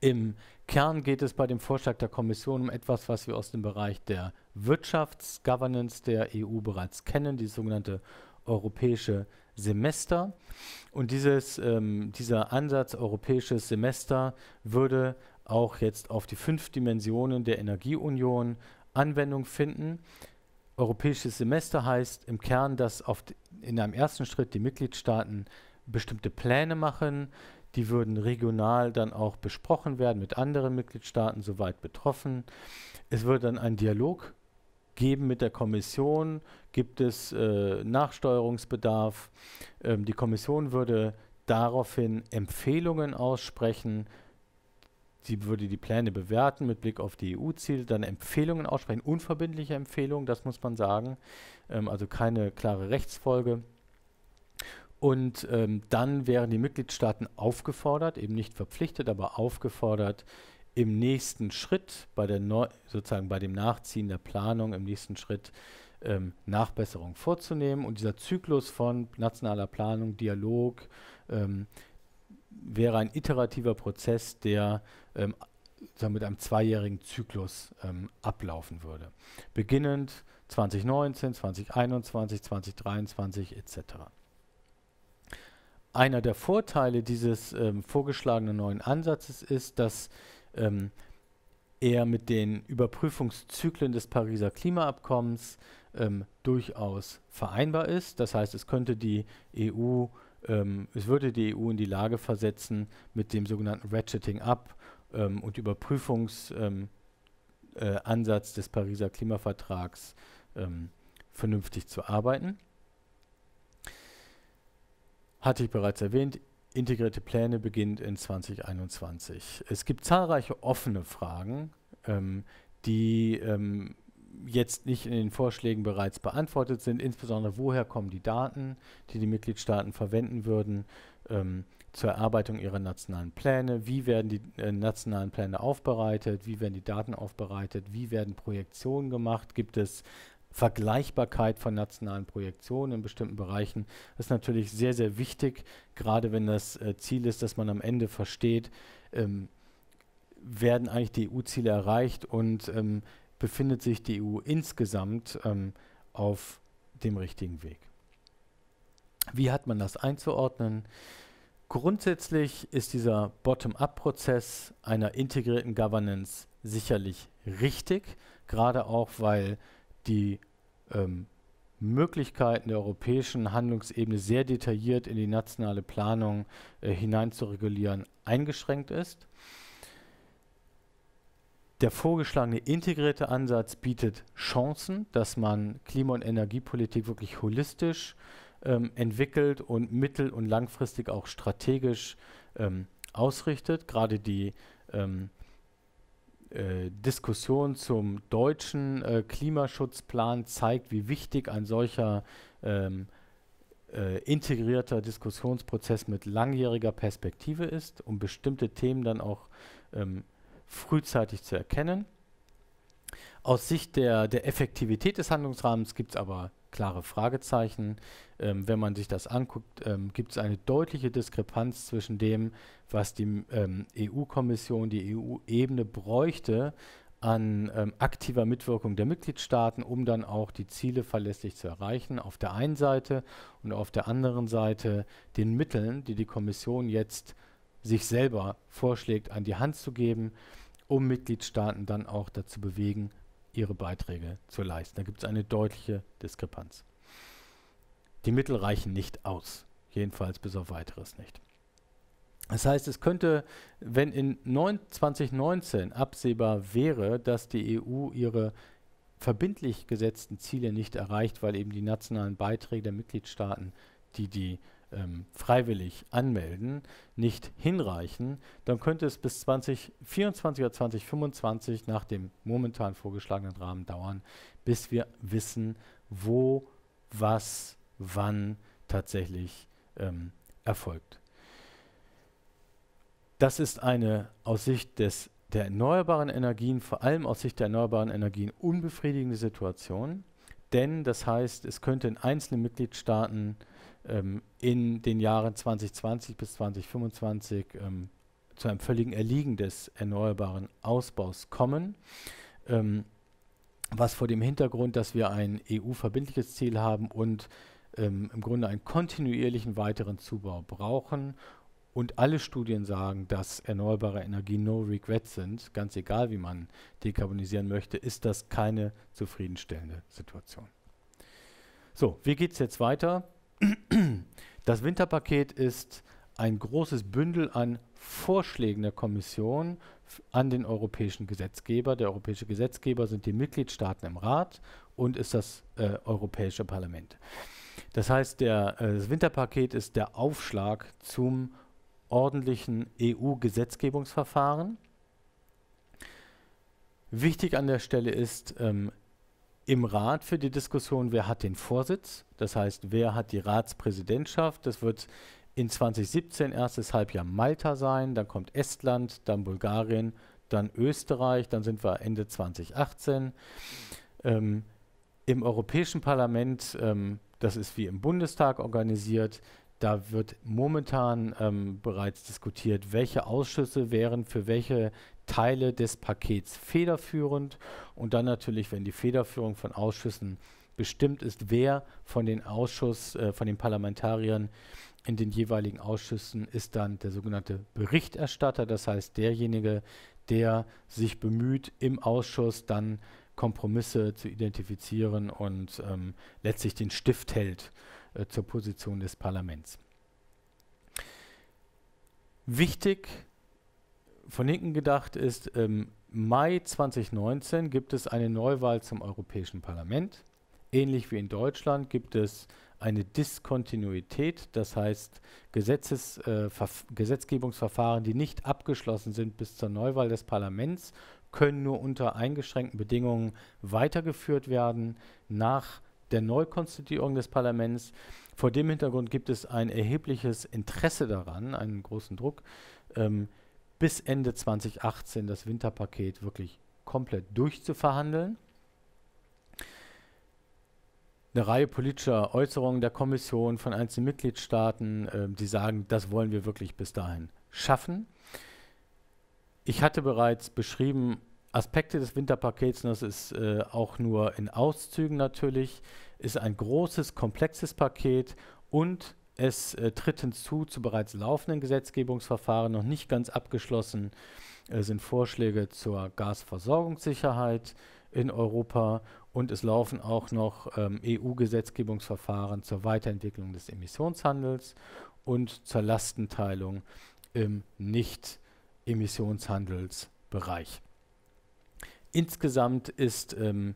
Im Kern geht es bei dem Vorschlag der Kommission um etwas, was wir aus dem Bereich der Wirtschaftsgovernance der EU bereits kennen, die sogenannte europäische Semester. Und dieses, ähm, dieser Ansatz europäisches Semester würde auch jetzt auf die fünf Dimensionen der Energieunion Anwendung finden. Europäisches Semester heißt im Kern, dass in einem ersten Schritt die Mitgliedstaaten bestimmte Pläne machen. Die würden regional dann auch besprochen werden mit anderen Mitgliedstaaten, soweit betroffen. Es würde dann einen Dialog geben mit der Kommission. Gibt es äh, Nachsteuerungsbedarf? Ähm, die Kommission würde daraufhin Empfehlungen aussprechen Sie würde die Pläne bewerten mit Blick auf die EU-Ziele, dann Empfehlungen aussprechen, unverbindliche Empfehlungen, das muss man sagen, ähm, also keine klare Rechtsfolge. Und ähm, dann wären die Mitgliedstaaten aufgefordert, eben nicht verpflichtet, aber aufgefordert, im nächsten Schritt, bei der Neu sozusagen bei dem Nachziehen der Planung, im nächsten Schritt ähm, Nachbesserung vorzunehmen. Und dieser Zyklus von nationaler Planung, Dialog, ähm, wäre ein iterativer Prozess, der ähm, mit einem zweijährigen Zyklus ähm, ablaufen würde. Beginnend 2019, 2021, 2023 etc. Einer der Vorteile dieses ähm, vorgeschlagenen neuen Ansatzes ist, dass ähm, er mit den Überprüfungszyklen des Pariser Klimaabkommens ähm, durchaus vereinbar ist. Das heißt, es könnte die EU ähm, es würde die EU in die Lage versetzen, mit dem sogenannten Ratcheting Up ähm, und Überprüfungsansatz ähm, äh, des Pariser Klimavertrags ähm, vernünftig zu arbeiten. Hatte ich bereits erwähnt, integrierte Pläne beginnt in 2021. Es gibt zahlreiche offene Fragen, ähm, die jetzt nicht in den Vorschlägen bereits beantwortet sind, insbesondere woher kommen die Daten, die die Mitgliedstaaten verwenden würden ähm, zur Erarbeitung ihrer nationalen Pläne, wie werden die äh, nationalen Pläne aufbereitet, wie werden die Daten aufbereitet, wie werden Projektionen gemacht, gibt es Vergleichbarkeit von nationalen Projektionen in bestimmten Bereichen das ist natürlich sehr, sehr wichtig, gerade wenn das äh, Ziel ist, dass man am Ende versteht, ähm, werden eigentlich die EU-Ziele erreicht und ähm, befindet sich die EU insgesamt ähm, auf dem richtigen Weg. Wie hat man das einzuordnen? Grundsätzlich ist dieser Bottom-up-Prozess einer integrierten Governance sicherlich richtig, gerade auch weil die ähm, Möglichkeiten der europäischen Handlungsebene sehr detailliert in die nationale Planung äh, hineinzuregulieren eingeschränkt ist. Der vorgeschlagene integrierte Ansatz bietet Chancen, dass man Klima- und Energiepolitik wirklich holistisch ähm, entwickelt und mittel- und langfristig auch strategisch ähm, ausrichtet. Gerade die ähm, äh, Diskussion zum deutschen äh, Klimaschutzplan zeigt, wie wichtig ein solcher ähm, äh, integrierter Diskussionsprozess mit langjähriger Perspektive ist, um bestimmte Themen dann auch ähm, frühzeitig zu erkennen. Aus Sicht der, der Effektivität des Handlungsrahmens gibt es aber klare Fragezeichen. Ähm, wenn man sich das anguckt, ähm, gibt es eine deutliche Diskrepanz zwischen dem, was die ähm, EU-Kommission, die EU-Ebene bräuchte an ähm, aktiver Mitwirkung der Mitgliedstaaten, um dann auch die Ziele verlässlich zu erreichen, auf der einen Seite und auf der anderen Seite den Mitteln, die die Kommission jetzt sich selber vorschlägt, an die Hand zu geben um Mitgliedstaaten dann auch dazu bewegen, ihre Beiträge zu leisten. Da gibt es eine deutliche Diskrepanz. Die Mittel reichen nicht aus, jedenfalls bis auf weiteres nicht. Das heißt, es könnte, wenn in 2019 absehbar wäre, dass die EU ihre verbindlich gesetzten Ziele nicht erreicht, weil eben die nationalen Beiträge der Mitgliedstaaten, die die ähm, freiwillig anmelden, nicht hinreichen, dann könnte es bis 2024 oder 2025 nach dem momentan vorgeschlagenen Rahmen dauern, bis wir wissen, wo, was, wann tatsächlich ähm, erfolgt. Das ist eine aus Sicht des, der erneuerbaren Energien, vor allem aus Sicht der erneuerbaren Energien, unbefriedigende Situation, denn das heißt, es könnte in einzelnen Mitgliedstaaten ähm, in den Jahren 2020 bis 2025 ähm, zu einem völligen Erliegen des erneuerbaren Ausbaus kommen. Ähm, was vor dem Hintergrund, dass wir ein EU-verbindliches Ziel haben und ähm, im Grunde einen kontinuierlichen weiteren Zubau brauchen. Und alle Studien sagen, dass erneuerbare Energien no regret sind, ganz egal wie man dekarbonisieren möchte, ist das keine zufriedenstellende Situation. So, wie geht es jetzt weiter? Das Winterpaket ist ein großes Bündel an Vorschlägen der Kommission an den europäischen Gesetzgeber. Der europäische Gesetzgeber sind die Mitgliedstaaten im Rat und ist das äh, Europäische Parlament. Das heißt, der, äh, das Winterpaket ist der Aufschlag zum ordentlichen EU-Gesetzgebungsverfahren. Wichtig an der Stelle ist, ähm, im Rat für die Diskussion, wer hat den Vorsitz, das heißt, wer hat die Ratspräsidentschaft. Das wird in 2017 erstes Halbjahr Malta sein, dann kommt Estland, dann Bulgarien, dann Österreich, dann sind wir Ende 2018. Ähm, Im Europäischen Parlament, ähm, das ist wie im Bundestag organisiert, da wird momentan ähm, bereits diskutiert, welche Ausschüsse wären für welche Teile des Pakets federführend und dann natürlich, wenn die Federführung von Ausschüssen bestimmt ist, wer von den Ausschuss, äh, von den Parlamentariern in den jeweiligen Ausschüssen ist dann der sogenannte Berichterstatter, das heißt derjenige, der sich bemüht, im Ausschuss dann Kompromisse zu identifizieren und ähm, letztlich den Stift hält äh, zur Position des Parlaments. Wichtig von hinten gedacht ist, im ähm, Mai 2019 gibt es eine Neuwahl zum Europäischen Parlament. Ähnlich wie in Deutschland gibt es eine Diskontinuität, das heißt Gesetzes, äh, Gesetzgebungsverfahren, die nicht abgeschlossen sind bis zur Neuwahl des Parlaments, können nur unter eingeschränkten Bedingungen weitergeführt werden nach der Neukonstituierung des Parlaments. Vor dem Hintergrund gibt es ein erhebliches Interesse daran, einen großen Druck. Ähm, bis Ende 2018 das Winterpaket wirklich komplett durchzuverhandeln. Eine Reihe politischer Äußerungen der Kommission von einzelnen Mitgliedstaaten, äh, die sagen, das wollen wir wirklich bis dahin schaffen. Ich hatte bereits beschrieben, Aspekte des Winterpakets, und das ist äh, auch nur in Auszügen natürlich, ist ein großes, komplexes Paket und es äh, tritt hinzu zu bereits laufenden Gesetzgebungsverfahren. Noch nicht ganz abgeschlossen äh, sind Vorschläge zur Gasversorgungssicherheit in Europa und es laufen auch noch ähm, EU-Gesetzgebungsverfahren zur Weiterentwicklung des Emissionshandels und zur Lastenteilung im Nicht-Emissionshandelsbereich. Insgesamt ist ähm,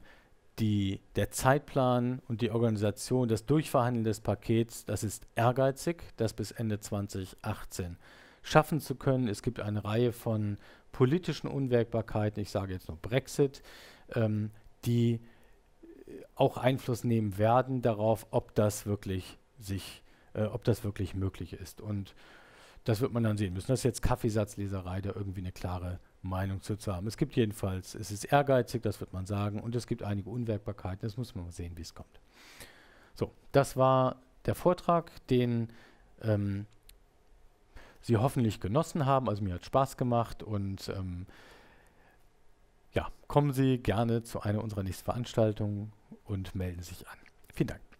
die, der Zeitplan und die Organisation, das Durchverhandeln des Pakets, das ist ehrgeizig, das bis Ende 2018 schaffen zu können. Es gibt eine Reihe von politischen Unwägbarkeiten, ich sage jetzt nur Brexit, ähm, die äh, auch Einfluss nehmen werden darauf, ob das wirklich sich, äh, ob das wirklich möglich ist. Und das wird man dann sehen müssen. Das ist jetzt Kaffeesatzleserei, da irgendwie eine klare Meinung zu haben. Es gibt jedenfalls, es ist ehrgeizig, das wird man sagen, und es gibt einige Unwägbarkeiten, das muss man mal sehen, wie es kommt. So, das war der Vortrag, den ähm, Sie hoffentlich genossen haben. Also mir hat Spaß gemacht und ähm, ja, kommen Sie gerne zu einer unserer nächsten Veranstaltungen und melden sich an. Vielen Dank.